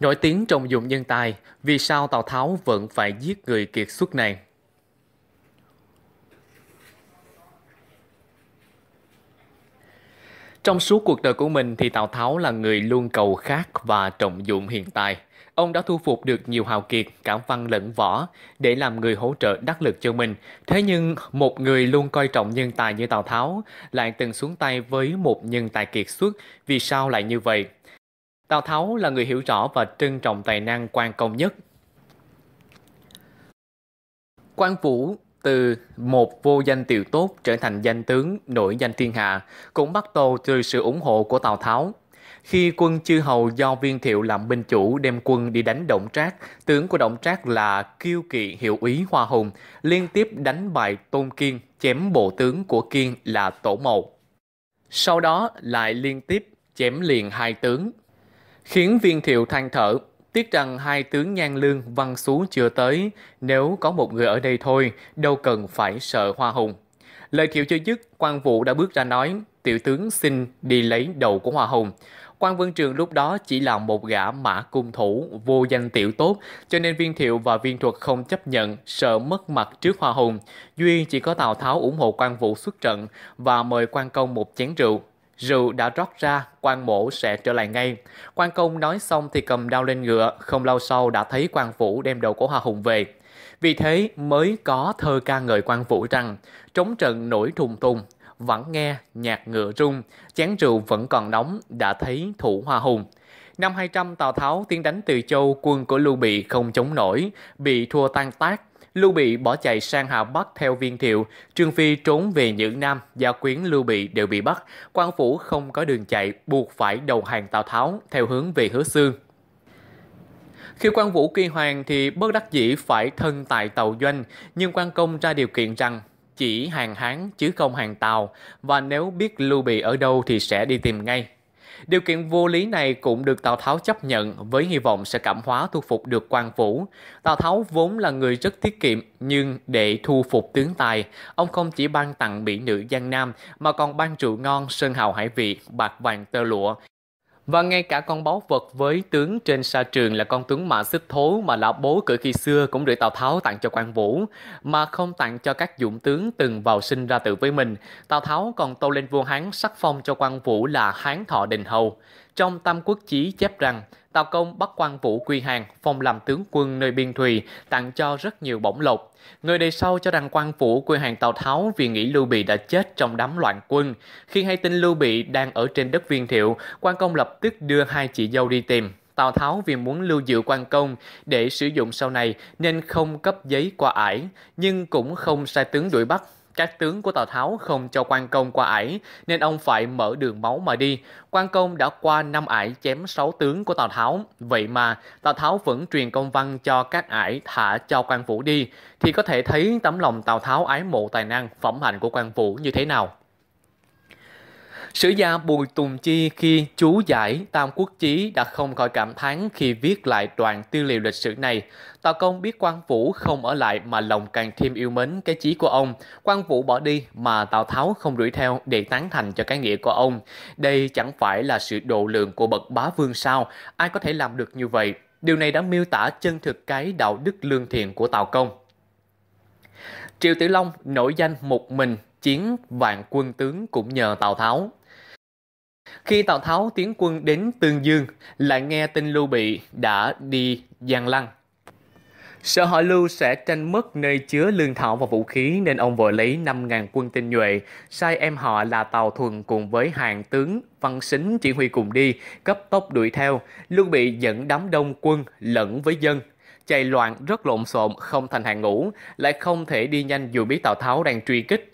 Nổi tiếng trọng dụng nhân tài, vì sao Tào Tháo vẫn phải giết người kiệt xuất này? Trong suốt cuộc đời của mình thì Tào Tháo là người luôn cầu khát và trọng dụng hiện tại. Ông đã thu phục được nhiều hào kiệt, cả văn lẫn võ để làm người hỗ trợ đắc lực cho mình. Thế nhưng một người luôn coi trọng nhân tài như Tào Tháo lại từng xuống tay với một nhân tài kiệt xuất. Vì sao lại như vậy? Tào Tháo là người hiểu rõ và trân trọng tài năng quan công nhất. Quan Vũ từ một vô danh tiểu tốt trở thành danh tướng nổi danh thiên hạ cũng bắt đầu từ sự ủng hộ của Tào Tháo. Khi quân chư hầu do viên thiệu làm binh chủ đem quân đi đánh Động Trác, tướng của Động Trác là Kiêu Kỵ Hiệu Ý Hoa Hùng liên tiếp đánh bại Tôn Kiên, chém bộ tướng của Kiên là Tổ Mậu. Sau đó lại liên tiếp chém liền hai tướng khiến viên thiệu than thở. Tiếc rằng hai tướng Nhan Lương văn xú chưa tới, nếu có một người ở đây thôi, đâu cần phải sợ hoa hùng. Lời thiệu chưa dứt, quan vũ đã bước ra nói, tiểu tướng xin đi lấy đầu của hoa hùng. Quan Vân Trường lúc đó chỉ là một gã mã cung thủ, vô danh tiểu tốt, cho nên viên thiệu và viên thuật không chấp nhận, sợ mất mặt trước hoa hùng. Duy chỉ có Tào Tháo ủng hộ quan vũ xuất trận và mời quan công một chén rượu. Rượu đã rót ra, quan mổ sẽ trở lại ngay. Quan công nói xong thì cầm đao lên ngựa, không lâu sau đã thấy quan phủ đem đầu của Hoa Hùng về. Vì thế mới có thơ ca ngợi quan phủ rằng, trống trận nổi thùng thùng, vẫn nghe nhạc ngựa rung, chén rượu vẫn còn nóng, đã thấy thủ Hoa Hùng. Năm 200 Tào Tháo tiến đánh từ châu quân của Lưu Bị không chống nổi, bị thua tan tác, Lưu Bị bỏ chạy sang Hà Bắc theo viên thiệu, Trương Phi trốn về Nhữ Nam, gia quyến Lưu Bị đều bị bắt, quan phủ không có đường chạy, buộc phải đầu hàng Tào Tháo theo hướng về Hứa Xương. Khi quan vũ quy hoàng thì bất đắc dĩ phải thân tại tàu doanh, nhưng quan công ra điều kiện rằng chỉ hàng Hán chứ không hàng Tàu, và nếu biết Lưu Bị ở đâu thì sẽ đi tìm ngay. Điều kiện vô lý này cũng được Tào Tháo chấp nhận với hy vọng sẽ cảm hóa thu phục được quan vũ. Tào Tháo vốn là người rất tiết kiệm, nhưng để thu phục tướng tài, ông không chỉ ban tặng mỹ nữ Giang Nam mà còn ban rượu ngon, sơn hào hải vị, bạc vàng tơ lụa, và ngay cả con báu vật với tướng trên sa trường là con tướng mã xích thố mà lão bố cử khi xưa cũng được Tào Tháo tặng cho quan Vũ, mà không tặng cho các dũng tướng từng vào sinh ra tự với mình. Tào Tháo còn tô lên vua Hán sắc phong cho quan Vũ là Hán Thọ Đình Hầu. Trong Tam Quốc Chí chép rằng, Tào Công bắt quan Vũ Quy Hàng, phong làm tướng quân nơi biên thùy, tặng cho rất nhiều bổng lộc. Người đời sau cho rằng quan Vũ Quy Hàng Tào Tháo vì nghĩ Lưu Bị đã chết trong đám loạn quân. Khi hay tin Lưu Bị đang ở trên đất viên thiệu, quan công lập tức đưa hai chị dâu đi tìm. Tào Tháo vì muốn lưu giữ quan công để sử dụng sau này nên không cấp giấy qua ải, nhưng cũng không sai tướng đuổi bắt các tướng của Tào Tháo không cho quan công qua ải, nên ông phải mở đường máu mà đi. Quan công đã qua năm ải chém sáu tướng của Tào Tháo, vậy mà Tào Tháo vẫn truyền công văn cho các ải thả cho quan vũ đi, thì có thể thấy tấm lòng Tào Tháo ái mộ tài năng, phẩm hạnh của quan vũ như thế nào. Sử gia Bùi Tùng Chi khi chú giải Tam Quốc Chí đã không khỏi cảm thán khi viết lại đoạn tư liệu lịch sử này. Tào Công biết Quan Vũ không ở lại mà lòng càng thêm yêu mến cái chí của ông. Quan Vũ bỏ đi mà Tào Tháo không đuổi theo để tán thành cho cái nghĩa của ông. Đây chẳng phải là sự độ lượng của bậc bá vương sao, ai có thể làm được như vậy. Điều này đã miêu tả chân thực cái đạo đức lương thiện của Tào Công. Triệu Tử Long nổi danh một mình chiến vạn quân tướng cũng nhờ Tào Tháo. Khi Tào Tháo tiến quân đến Tương Dương, lại nghe tin Lưu Bị đã đi Giang Lăng. Sợ họ Lưu sẽ tranh mất nơi chứa lương thảo và vũ khí nên ông vội lấy 5.000 quân tinh nhuệ, sai em họ là Tào Thuần cùng với hàng tướng Văn Xính chỉ huy cùng đi, cấp tốc đuổi theo. Lưu Bị dẫn đám đông quân lẫn với dân, chạy loạn rất lộn xộn, không thành hàng ngũ, lại không thể đi nhanh dù biết Tào Tháo đang truy kích.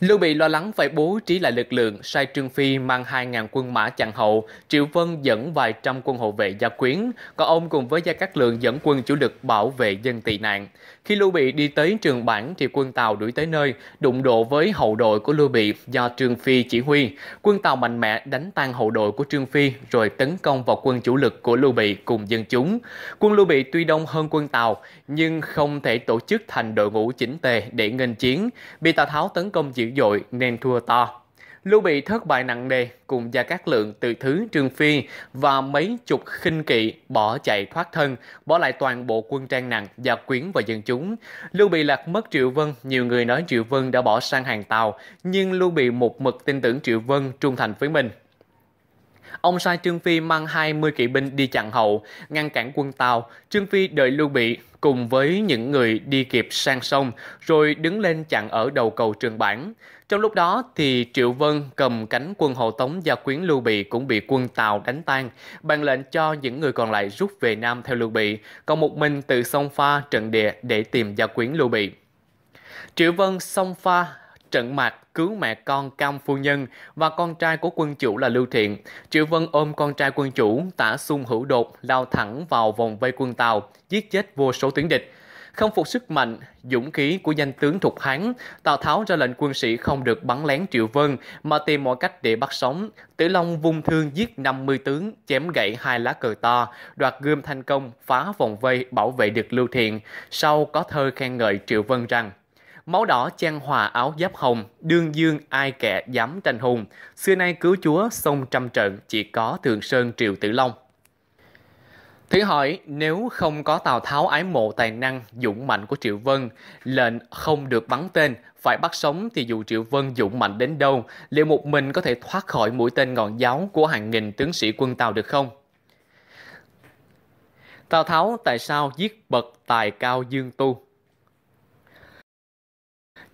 Lưu Bị lo lắng phải bố trí lại lực lượng, sai Trương Phi mang 2.000 quân mã chặn hậu, Triệu Vân dẫn vài trăm quân hộ vệ gia quyến, còn ông cùng với Gia các Lượng dẫn quân chủ lực bảo vệ dân tị nạn. Khi Lưu Bị đi tới trường bản thì quân Tàu đuổi tới nơi, đụng độ với hậu đội của Lưu Bị do Trương Phi chỉ huy. Quân Tàu mạnh mẽ đánh tan hậu đội của Trương Phi rồi tấn công vào quân chủ lực của Lưu Bị cùng dân chúng. Quân Lưu Bị tuy đông hơn quân Tàu nhưng không thể tổ chức thành đội ngũ chỉnh tề để nghênh chiến, bị Tào Tháo tấn công dữ dội nên thua to. Lưu bị thất bại nặng nề cùng Gia Cát Lượng từ thứ Trương Phi và mấy chục khinh kỵ bỏ chạy thoát thân, bỏ lại toàn bộ quân trang nặng, và quyến vào dân chúng. Lưu bị lạc mất Triệu Vân, nhiều người nói Triệu Vân đã bỏ sang hàng Tàu, nhưng Lưu bị một mực tin tưởng Triệu Vân trung thành với mình. Ông sai Trương Phi mang 20 kỵ binh đi chặn hậu, ngăn cản quân Tàu. Trương Phi đợi Lưu Bị cùng với những người đi kịp sang sông, rồi đứng lên chặn ở đầu cầu trường bản. Trong lúc đó thì Triệu Vân cầm cánh quân hộ tống và quyến Lưu Bị cũng bị quân Tàu đánh tan, ban lệnh cho những người còn lại rút về Nam theo Lưu Bị, còn một mình từ sông pha trận địa để tìm gia quyến Lưu Bị. Triệu Vân xông pha trận mạch cứu mẹ con Cam Phu Nhân và con trai của quân chủ là Lưu Thiện. Triệu Vân ôm con trai quân chủ, tả xung hữu đột, lao thẳng vào vòng vây quân Tàu, giết chết vô số tuyến địch. Không phục sức mạnh, dũng khí của danh tướng thuộc Hán, Tào Tháo ra lệnh quân sĩ không được bắn lén Triệu Vân mà tìm mọi cách để bắt sống. Tử Long vung thương giết 50 tướng, chém gãy hai lá cờ to, đoạt gươm thành công, phá vòng vây bảo vệ được Lưu Thiện. Sau có thơ khen ngợi Triệu Vân rằng Máu đỏ chan hòa áo giáp hồng, đương dương ai kẻ dám tranh hùng. Xưa nay cứu chúa sông trăm trận, chỉ có Thường Sơn Triệu Tử Long. Thử hỏi, nếu không có Tào Tháo ái mộ tài năng, dũng mạnh của Triệu Vân, lệnh không được bắn tên, phải bắt sống thì dù Triệu Vân dũng mạnh đến đâu, liệu một mình có thể thoát khỏi mũi tên ngọn giáo của hàng nghìn tướng sĩ quân Tào được không? Tào Tháo tại sao giết bậc tài cao Dương Tu?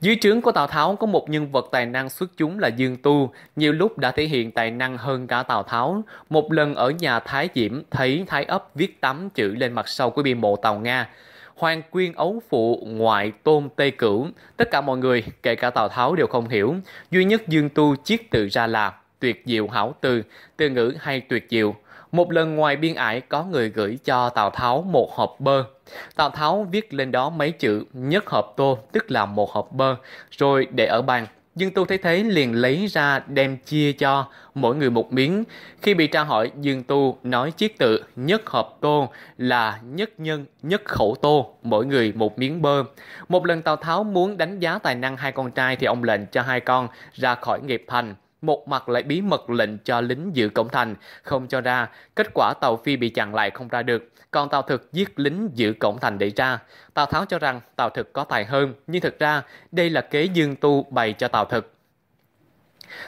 Dưới trướng của Tào Tháo có một nhân vật tài năng xuất chúng là Dương Tu, nhiều lúc đã thể hiện tài năng hơn cả Tào Tháo. Một lần ở nhà Thái Diễm thấy Thái ấp viết tám chữ lên mặt sau của bia mộ Tào Nga. Hoàng Quyên ấu phụ ngoại tôn tây cửu, tất cả mọi người, kể cả Tào Tháo đều không hiểu. Duy nhất Dương Tu chiết tự ra là tuyệt diệu hảo từ, từ ngữ hay tuyệt diệu. Một lần ngoài biên ải có người gửi cho Tào Tháo một hộp bơ. Tào Tháo viết lên đó mấy chữ nhất hộp tô, tức là một hộp bơ, rồi để ở bàn. Dương Tu thấy thế liền lấy ra đem chia cho mỗi người một miếng. Khi bị tra hỏi, Dương Tu nói chiếc tự nhất hợp tô là nhất nhân, nhất khẩu tô, mỗi người một miếng bơ. Một lần Tào Tháo muốn đánh giá tài năng hai con trai thì ông lệnh cho hai con ra khỏi nghiệp thành một mặt lại bí mật lệnh cho lính giữ cổng thành không cho ra, kết quả tàu phi bị chặn lại không ra được, còn tàu thực giết lính giữ cổng thành để ra. Tào Tháo cho rằng tàu thực có tài hơn, nhưng thực ra đây là kế dương tu bày cho tàu thực.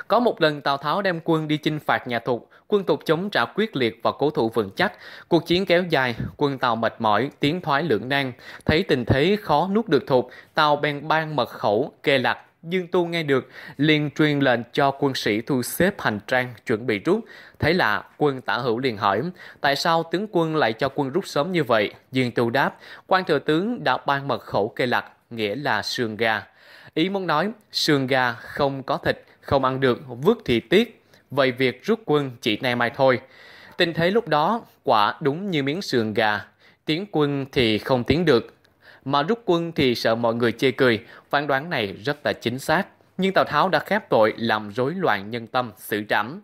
Có một lần Tào Tháo đem quân đi chinh phạt nhà Thục, quân Thục chống trả quyết liệt và cố thủ vững chắc. Cuộc chiến kéo dài, quân Tào mệt mỏi, tiến thoái lưỡng nan. Thấy tình thế khó nuốt được Thục, Tào bèn ban mật khẩu, kê lạc Dương Tu nghe được, liền truyền lệnh cho quân sĩ thu xếp hành trang chuẩn bị rút. Thấy là quân tả hữu liền hỏi, tại sao tướng quân lại cho quân rút sớm như vậy? Dương Tu đáp, quan thừa tướng đã ban mật khẩu cây lạc, nghĩa là sườn gà. Ý muốn nói, sườn gà không có thịt, không ăn được, vứt thì tiếc. Vậy việc rút quân chỉ nay mai thôi. Tình thế lúc đó, quả đúng như miếng sườn gà. Tiến quân thì không tiến được, mà rút quân thì sợ mọi người chê cười, phán đoán này rất là chính xác. Nhưng Tào Tháo đã khép tội làm rối loạn nhân tâm, xử trảm.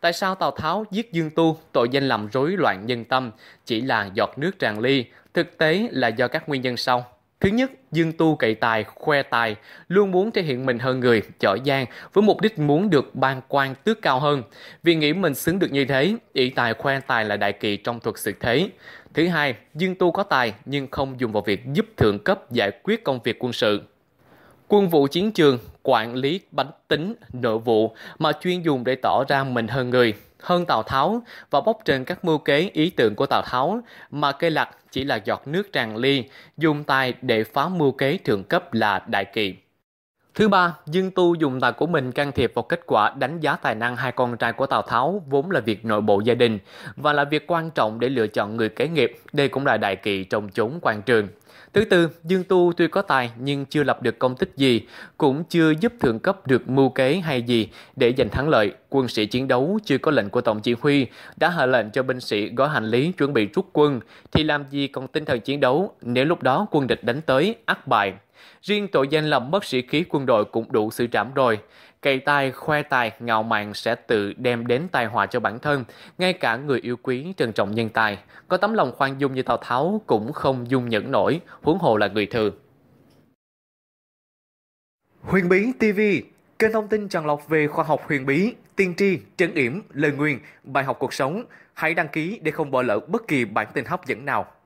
Tại sao Tào Tháo giết Dương Tu, tội danh làm rối loạn nhân tâm, chỉ là giọt nước tràn ly, thực tế là do các nguyên nhân sau. Thứ nhất, Dương Tu cậy tài, khoe tài, luôn muốn thể hiện mình hơn người, giỏi giang, với mục đích muốn được ban quan tước cao hơn. Vì nghĩ mình xứng được như thế, ý tài khoe tài là đại kỳ trong thuật sự thế. Thứ hai, Dương Tu có tài nhưng không dùng vào việc giúp thượng cấp giải quyết công việc quân sự. Quân vụ chiến trường, quản lý bánh tính, nội vụ mà chuyên dùng để tỏ ra mình hơn người, hơn Tào Tháo và bóc trần các mưu kế ý tưởng của Tào Tháo mà cây lạc chỉ là giọt nước tràn ly, dùng tài để phá mưu kế thượng cấp là đại kỵ. Thứ ba, Dương Tu dùng tài của mình can thiệp vào kết quả đánh giá tài năng hai con trai của Tào Tháo vốn là việc nội bộ gia đình và là việc quan trọng để lựa chọn người kế nghiệp, đây cũng là đại kỵ trong chốn quan trường. Thứ tư, Dương Tu tuy có tài nhưng chưa lập được công tích gì, cũng chưa giúp thượng cấp được mưu kế hay gì để giành thắng lợi. Quân sĩ chiến đấu chưa có lệnh của Tổng Chỉ huy, đã hạ lệnh cho binh sĩ gói hành lý chuẩn bị rút quân, thì làm gì còn tinh thần chiến đấu nếu lúc đó quân địch đánh tới, ắt bại, Riêng tội danh làm mất sĩ khí quân đội cũng đủ sự trảm rồi. Cày tài, khoe tài, ngạo mạn sẽ tự đem đến tai họa cho bản thân, ngay cả người yêu quý trân trọng nhân tài. Có tấm lòng khoan dung như Tào Tháo cũng không dung nhẫn nổi, huống hồ là người thường. Huyền Bí TV, kênh thông tin tràn lọc về khoa học huyền bí, tiên tri, trấn yểm, lời nguyền, bài học cuộc sống. Hãy đăng ký để không bỏ lỡ bất kỳ bản tin hấp dẫn nào.